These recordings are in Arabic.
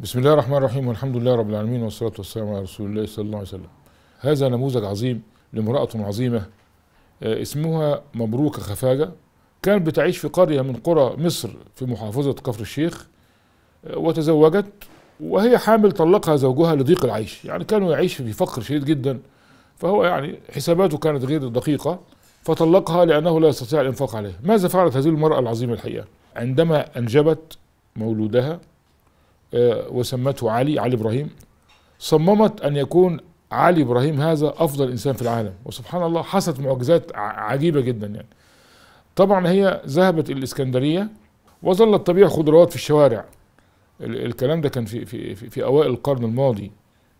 بسم الله الرحمن الرحيم والحمد لله رب العالمين والصلاة والسلام على رسول الله صلى الله عليه وسلم هذا نموذج عظيم لامرأة عظيمة آه، اسمها مبروكة خفاجة كانت بتعيش في قرية من قرى مصر في محافظة كفر الشيخ آه، وتزوجت وهي حامل طلقها زوجها لضيق العيش يعني كانوا يعيش في فقر شديد جدا فهو يعني حساباته كانت غير دقيقة فطلقها لأنه لا يستطيع الإنفاق عليها ماذا فعلت هذه المرأة العظيمة الحقيقة عندما أنجبت مولودها آه، وسمته علي علي إبراهيم صممت أن يكون علي إبراهيم هذا أفضل إنسان في العالم وسبحان الله حصلت معجزات عجيبة جدا يعني طبعا هي ذهبت الإسكندرية وظلت تبيع خضروات في الشوارع الكلام ده كان في في في, في اوائل القرن الماضي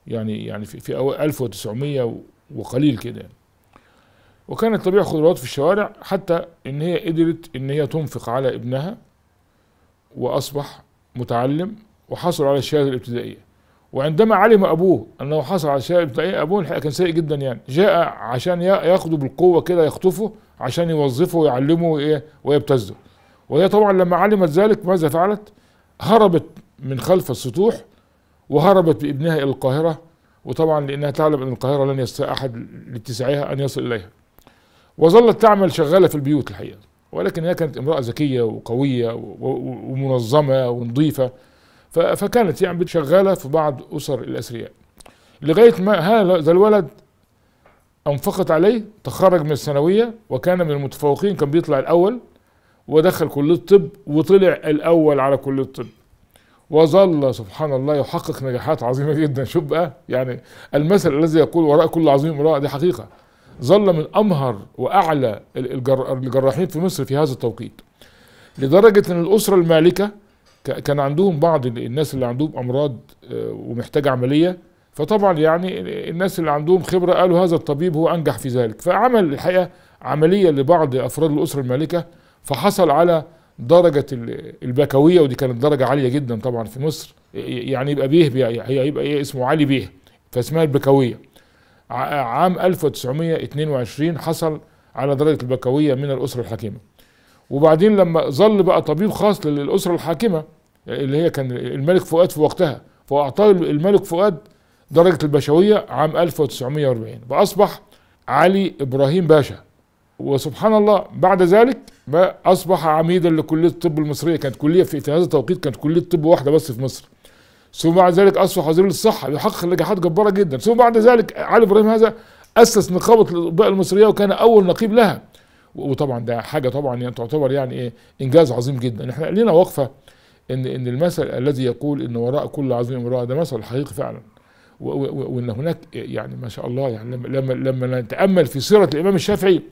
يعني يعني في, في اوائل 1900 وقليل كده يعني. وكانت تبيع خضروات في الشوارع حتى ان هي قدرت ان هي تنفق على ابنها واصبح متعلم وحصل على الشهاده الابتدائيه وعندما علم ابوه انه حصل على الشهاده الابتدائيه ابوه الحقيقه كان سيء جدا يعني جاء عشان ياخده بالقوه كده يخطفه عشان يوظفه ويعلمه ويبتزه وهي طبعا لما علمت ذلك ماذا فعلت هربت من خلف السطوح وهربت بابنها الى القاهره وطبعا لانها تعلم ان القاهره لن يستطيع احد لاتساعها ان يصل اليها وظلت تعمل شغاله في البيوت الحقيقه ولكن هي كانت امراه ذكيه وقويه ومنظمه ونظيفه فكانت يعني شغالة في بعض أسر الأثرياء لغاية ما هذا الولد أنفقت عليه تخرج من الثانوية وكان من المتفوقين كان بيطلع الأول ودخل كلية الطب وطلع الأول على كلية الطب وظل سبحان الله يحقق نجاحات عظيمة جدا شوف بقى يعني المثل الذي يقول وراء كل عظيم امرأة دي حقيقة ظل من أمهر وأعلى الجراحين في مصر في هذا التوقيت لدرجة أن الأسرة المالكة كان عندهم بعض الناس اللي عندهم امراض آه، ومحتاج عمليه فطبعا يعني الناس اللي عندهم خبره قالوا هذا الطبيب هو انجح في ذلك فعمل الحقيقه عمليه لبعض افراد الاسره المالكه فحصل على درجه البكويه ودي كانت درجه عاليه جدا طبعا في مصر يعني يبقى بيه هي يبقى ايه اسمه علي بيه فاسمها البكويه عام 1922 حصل على درجه البكويه من الاسره الحاكمه وبعدين لما ظل بقى طبيب خاص للاسره الحاكمه اللي هي كان الملك فؤاد في وقتها فأعطاه الملك فؤاد درجة البشوية عام 1940 فأصبح علي إبراهيم باشا وسبحان الله بعد ذلك أصبح عميدا لكلية الطب المصرية كانت كلية في هذا التوقيت كانت كلية طب واحدة بس في مصر ثم بعد ذلك أصبح وزير الصحة يحقق نجاحات جبارة جدا ثم بعد ذلك علي إبراهيم هذا أسس نقابة الأطباء المصرية وكان أول نقيب لها وطبعا ده حاجة طبعا يعني تعتبر يعني إيه إنجاز عظيم جدا احنا لنا وقفة ان ان المثل الذي يقول ان وراء كل عظيم امراه ده مثل حقيقي فعلا وان هناك يعني ما شاء الله يعني لما لما نتامل في سيره الامام الشافعي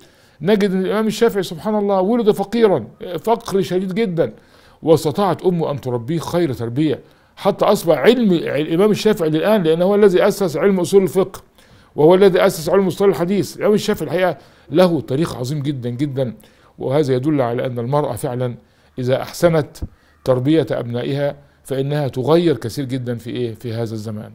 نجد ان الامام الشافعي سبحان الله ولد فقيرا فقر شديد جدا واستطاعت امه ان تربيه خير تربيه حتى اصبح علم الامام الشافعي للان لان هو الذي اسس علم اصول الفقه وهو الذي اسس علم مصطلح الحديث الامام الشافعي الحقيقه له تاريخ عظيم جدا جدا وهذا يدل على ان المراه فعلا اذا احسنت تربية أبنائها فإنها تغير كثير جدا في إيه في هذا الزمان